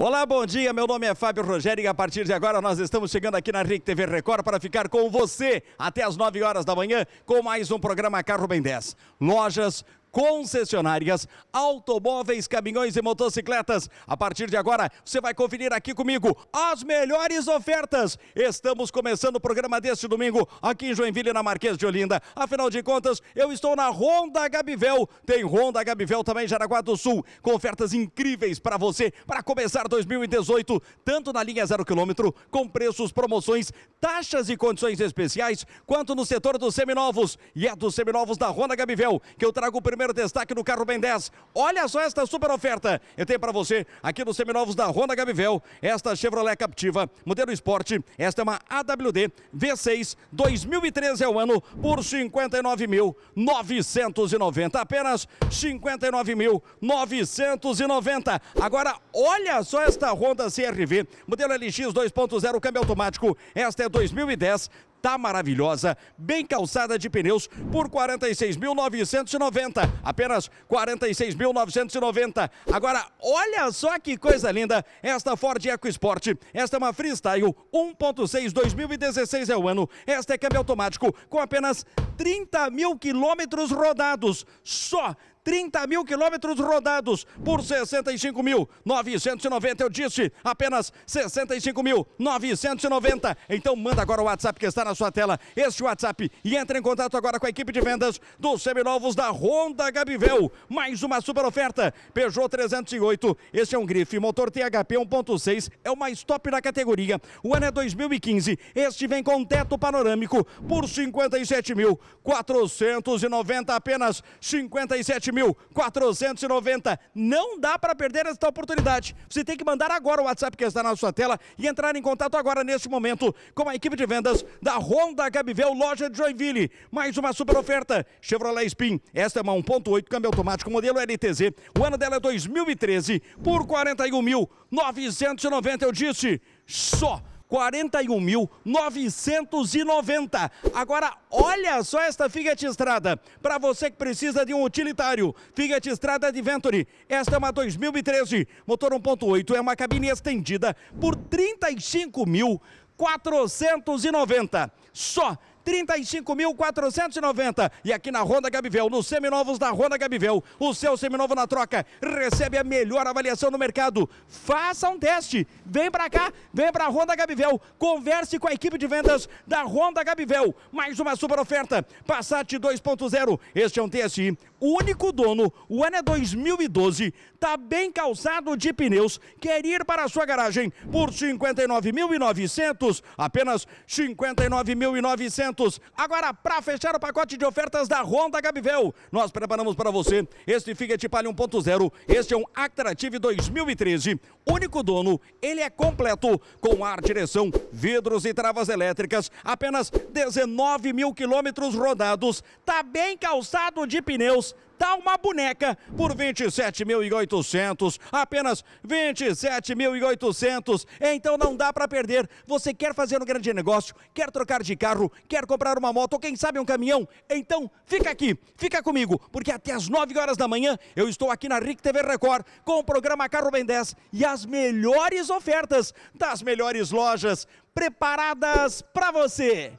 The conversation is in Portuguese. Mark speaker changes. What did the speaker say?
Speaker 1: Olá, bom dia. Meu nome é Fábio Rogério e a partir de agora nós estamos chegando aqui na RIC TV Record para ficar com você até as 9 horas da manhã com mais um programa Carro Bem 10. Lojas, concessionárias, automóveis, caminhões e motocicletas. A partir de agora, você vai conferir aqui comigo as melhores ofertas. Estamos começando o programa deste domingo aqui em Joinville, na Marquês de Olinda. Afinal de contas, eu estou na Ronda Gabivel. Tem Ronda Gabivel também em Jaraguá do Sul, com ofertas incríveis para você para começar 2018, tanto na linha zero quilômetro, com preços, promoções, taxas e condições especiais, quanto no setor dos seminovos. E é dos seminovos da Ronda Gabivel que eu trago o primeiro primeiro destaque do carro Ben 10. Olha só esta super oferta. Eu tenho para você aqui nos seminovos da Honda Gabivel, esta Chevrolet Captiva, modelo esporte. Esta é uma AWD V6 2013 é o ano por 59.990, apenas 59.990. Agora olha só esta Honda CRV, modelo LX 2.0 câmbio automático. Esta é 2010 tá maravilhosa, bem calçada de pneus por 46.990, apenas 46.990. Agora, olha só que coisa linda esta Ford EcoSport. Esta é uma Freestyle 1.6 2016 é o ano. Esta é câmbio automático com apenas 30 mil quilômetros rodados, só 30 mil quilômetros rodados por 65.990. Eu disse apenas 65.990. Então manda agora o WhatsApp que está na sua tela, este WhatsApp, e entre em contato agora com a equipe de vendas dos seminovos da Honda Gabivel. Mais uma super oferta. Peugeot 308. Este é um grife, motor THP 1.6, é o mais top da categoria. O ano é 2015. Este vem com teto panorâmico por 57.490, apenas 57 mil. 4.490. Não dá para perder esta oportunidade. Você tem que mandar agora o WhatsApp que está na sua tela e entrar em contato agora neste momento com a equipe de vendas da Honda Gabivel, loja de Joinville. Mais uma super oferta. Chevrolet Spin. Esta é uma 1.8 câmbio automático modelo LTZ. O ano dela é 2013 por 41.990. Eu disse só 41.990. Agora, olha só esta Fiat Estrada. Para você que precisa de um utilitário, Fiat Estrada Adventure. Esta é uma 2013, motor 1.8, é uma cabine estendida por 35.490. mil 490 só 35.490. E aqui na Ronda Gabivel, nos seminovos da Ronda Gabivel, o seu seminovo na troca recebe a melhor avaliação no mercado. Faça um teste. Vem para cá, vem para a Ronda Gabivel. Converse com a equipe de vendas da Ronda Gabivel. Mais uma super oferta. Passat 2.0. Este é um TSI o único dono, o ano é 2012, tá bem calçado de pneus, quer ir para a sua garagem por 59.900, apenas 59.900. Agora, para fechar o pacote de ofertas da Honda Gabivel, nós preparamos para você este Fiat Palio 1.0, este é um Actrative 2013. Único dono, ele é completo, com ar, direção, vidros e travas elétricas, apenas 19 mil quilômetros rodados, tá bem calçado de pneus, Santos tá uma boneca por 27.800, apenas 27.800. Então não dá para perder. Você quer fazer um grande negócio, quer trocar de carro, quer comprar uma moto ou quem sabe um caminhão? Então fica aqui, fica comigo, porque até às 9 horas da manhã eu estou aqui na RIC TV Record com o programa Carro Ben 10 e as melhores ofertas das melhores lojas preparadas para você.